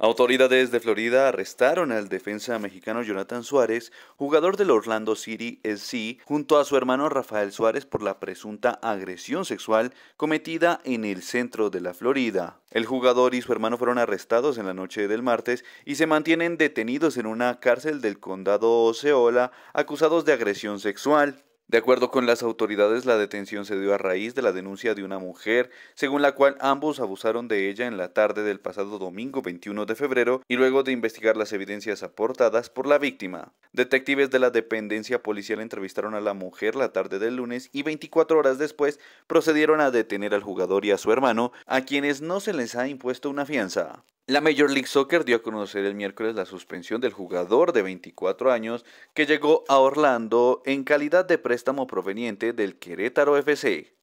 Autoridades de Florida arrestaron al defensa mexicano Jonathan Suárez, jugador del Orlando City SC, junto a su hermano Rafael Suárez por la presunta agresión sexual cometida en el centro de la Florida. El jugador y su hermano fueron arrestados en la noche del martes y se mantienen detenidos en una cárcel del condado Oceola acusados de agresión sexual. De acuerdo con las autoridades, la detención se dio a raíz de la denuncia de una mujer, según la cual ambos abusaron de ella en la tarde del pasado domingo 21 de febrero y luego de investigar las evidencias aportadas por la víctima. Detectives de la dependencia policial entrevistaron a la mujer la tarde del lunes y 24 horas después procedieron a detener al jugador y a su hermano, a quienes no se les ha impuesto una fianza. La Major League Soccer dio a conocer el miércoles la suspensión del jugador de 24 años que llegó a Orlando en calidad de préstamo proveniente del Querétaro FC.